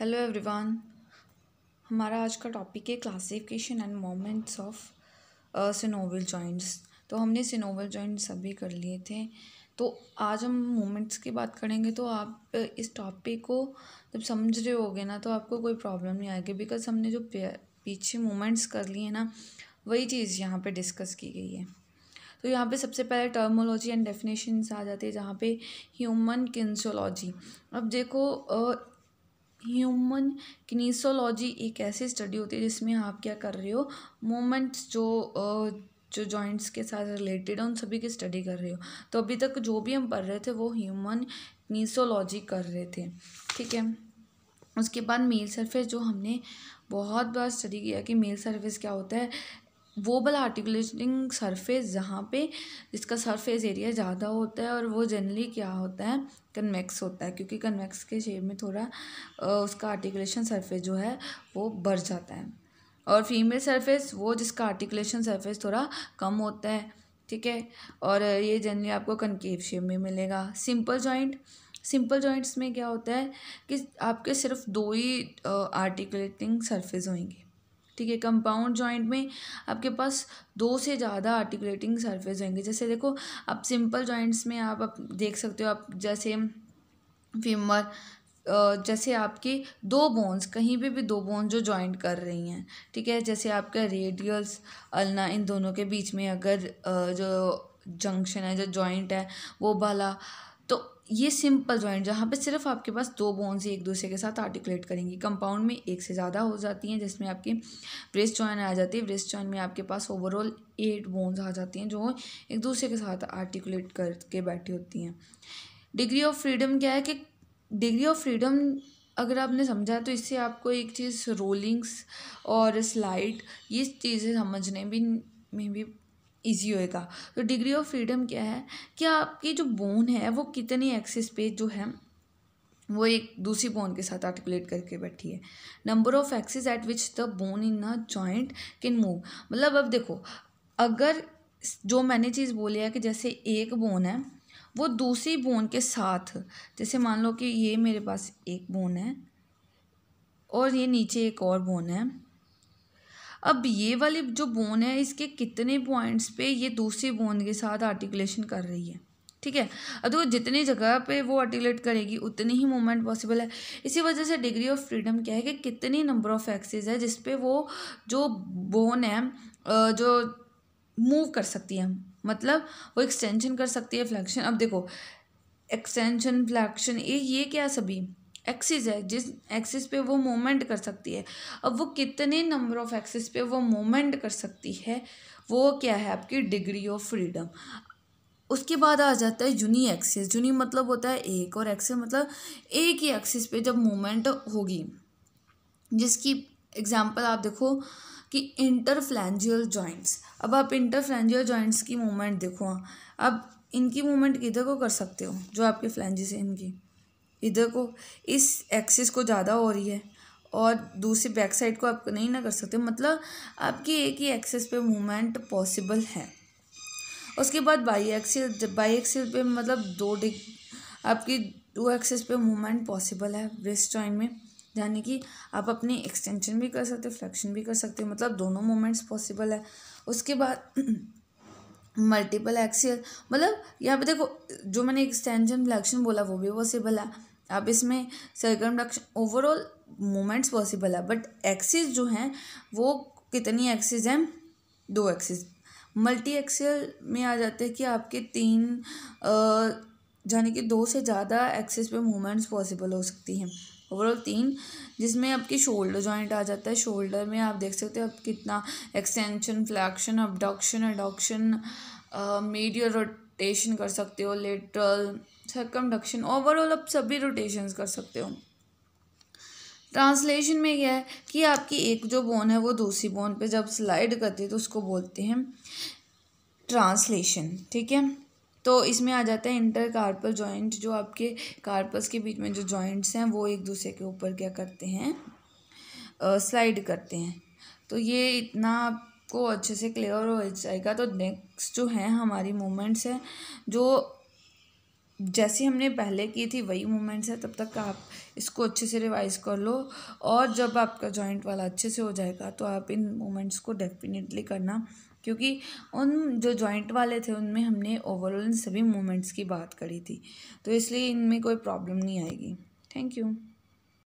hello everyone हमारा आज का टॉपिक है classification and moments of synovial joints तो हमने सिनोवल जॉइंट सभी कर लिए थे तो आज हम मोमेंट्स की बात करेंगे तो आप uh, इस टॉपिक को जब समझ रहे होगे ना तो आपको कोई प्रॉब्लम नहीं आएगी बिकॉज हमने जो पीछे मोमेंट्स कर लिए ना वही चीज़ यहाँ पर डिस्कस की गई है तो यहाँ पे सबसे पहले टर्मोलॉजी एंड डेफिनेशन आ जाते हैं जहाँ पे ह्यूमन किन्सोलॉजी अब देखो uh, ह्यूमन किनीसोलॉजी एक ऐसी स्टडी होती है जिसमें आप क्या कर रहे हो मोमेंट्स जो जो जॉइंट्स के साथ रिलेटेड है उन सभी की स्टडी कर रहे हो तो अभी तक जो भी हम पढ़ रहे थे वो ह्यूमन किनीसोलॉजी कर रहे थे ठीक है उसके बाद मेल सरफेस जो हमने बहुत बार स्टडी किया कि मेल सरफेस क्या होता है वो बल आर्टिकुलेटिंग सरफेस जहाँ पे जिसका सरफेस एरिया ज़्यादा होता है और वो जनरली क्या होता है कन्वेक्स होता है क्योंकि कन्वेक्स के शेप में थोड़ा उसका आर्टिकुलेशन सरफेस जो है वो बढ़ जाता है और फीमेल सरफेस वो जिसका आर्टिकुलेशन सरफेस थोड़ा कम होता है ठीक है और ये जनरली आपको कनकेव शेप में मिलेगा सिंपल जॉइंट सिंपल जॉइंट्स में क्या होता है कि आपके सिर्फ दो ही आर्टिकुलेटिंग सरफेस होंगे ठीक है कंपाउंड जॉइंट में आपके पास दो से ज़्यादा आर्टिकुलेटिंग सरफेस होंगे जैसे देखो आप सिंपल जॉइंट्स में आप, देख सकते हो आप जैसे फीमर जैसे आपके दो बोन्स कहीं पे भी दो बोन्स जो जॉइंट कर रही हैं ठीक है जैसे आपका रेडियल्स अलना इन दोनों के बीच में अगर जो जंक्शन है जो जॉइंट है वो भला ये सिंपल जॉइंट जहाँ पे सिर्फ आपके पास दो बोन्स ही एक दूसरे के साथ आर्टिकुलेट करेंगी कंपाउंड में एक से ज़्यादा हो जाती हैं जिसमें आपके ब्रेस्ट जॉइन आ जाती है ब्रेस्ट जॉइन में आपके पास ओवरऑल एट बोन्स आ जाती हैं जो एक दूसरे के साथ आर्टिकुलेट करके बैठी होती हैं डिग्री ऑफ फ्रीडम क्या है कि डिग्री ऑफ फ्रीडम अगर आपने समझा तो इससे आपको एक चीज़ रोलिंग्स और स्लाइड ये चीज़ें समझने भी में भी ईजी होएगा तो डिग्री ऑफ फ्रीडम क्या है कि आपकी जो बोन है वो कितनी एक्सेस पे जो है वो एक दूसरी बोन के साथ आर्टिकुलेट करके बैठी है number of axes at which the bone in a joint can move मतलब अब देखो अगर जो मैंने चीज़ बोली है कि जैसे एक बोन है वो दूसरी बोन के साथ जैसे मान लो कि ये मेरे पास एक बोन है और ये नीचे एक और बोन है अब ये वाली जो बोन है इसके कितने पॉइंट्स पे ये दूसरी बोन के साथ आर्टिकुलेशन कर रही है ठीक है अब देखो जितनी जगह पे वो आर्टिकुलेट करेगी उतनी ही मूवमेंट पॉसिबल है इसी वजह से डिग्री ऑफ फ्रीडम क्या है कि कितनी नंबर ऑफ एक्सेस है जिसपे वो जो बोन है जो मूव कर सकती है मतलब वो एक्सटेंशन कर सकती है फ्लैक्शन अब देखो एक्सटेंशन फ्लैक्शन ये ये क्या सभी एक्सिस है जिस एक्सिस पे वो मूवमेंट कर सकती है अब वो कितने नंबर ऑफ एक्सिस पे वो मूवमेंट कर सकती है वो क्या है आपकी डिग्री ऑफ फ्रीडम उसके बाद आ जाता है जूनी एक्सिस जूनी मतलब होता है एक और एक्सिस मतलब एक ही एक्सिस पे जब मूवमेंट होगी जिसकी एग्जाम्पल आप देखो कि इंटरफ्लैंजियल जॉइंट्स अब आप इंटरफ्लैंजियल जॉइंट्स की मूवमेंट देखो अब इनकी मूवमेंट किधर को कर सकते हो जो आपके फ्लैंजिस हैं इनकी इधर को इस एक्सिस को ज़्यादा हो रही है और दूसरी बैक साइड को आप नहीं ना कर सकते मतलब आपकी एक ही एक्सेस पे मूवमेंट पॉसिबल है उसके बाद बाई एक्सिस बाई एक्सिस पे मतलब दो डिग आपकी दो एक्सेस पे मूवमेंट पॉसिबल है ब्रेस्ट जॉइन में यानी कि आप अपनी एक्सटेंशन भी कर सकते हो फ्लैक्शन भी कर सकते हो मतलब दोनों मूवमेंट्स पॉसिबल है उसके बाद मल्टीपल एक्सियल मतलब यहाँ पे देखो जो मैंने एक्सटेंशन फ्लैक्शन बोला वो भी पॉसिबल है अब इसमें सरकम ओवरऑल मोमेंट्स पॉसिबल है बट एक्सिस जो हैं वो कितनी एक्सिस हैं दो एक्सिस मल्टी एक्सियल में आ जाते हैं कि आपके तीन यानी कि दो से ज़्यादा एक्सिस पे मूवमेंट्स पॉसिबल हो सकती हैं ओवरऑल तीन जिसमें आपकी शोल्डर जॉइंट आ जाता है शोल्डर में आप देख सकते हो आप कितना extension flexion abduction adduction medial rotation कर सकते हो लेटरल डक्शन ओवरऑल आप सभी रोटेशंस कर सकते हो ट्रांसलेशन में यह है कि आपकी एक जो बोन है वो दूसरी बोन पे जब स्लाइड करती है तो उसको बोलते हैं ट्रांसलेशन ठीक है तो इसमें आ जाता है इंटर कार्पल जॉइंट जो आपके कार्पस के बीच में जो जॉइंट्स हैं वो एक दूसरे के ऊपर क्या करते हैं स्लाइड करते हैं तो ये इतना को अच्छे से क्लियर हो जाएगा तो नेक्स्ट जो है हमारी मूवमेंट्स हैं जो जैसी हमने पहले की थी वही मूवमेंट्स है तब तक आप इसको अच्छे से रिवाइज कर लो और जब आपका जॉइंट वाला अच्छे से हो जाएगा तो आप इन मूवमेंट्स को डेफिनेटली करना क्योंकि उन जो जॉइंट वाले थे उनमें हमने ओवरऑल इन सभी मूवमेंट्स की बात करी थी तो इसलिए इनमें कोई प्रॉब्लम नहीं आएगी थैंक यू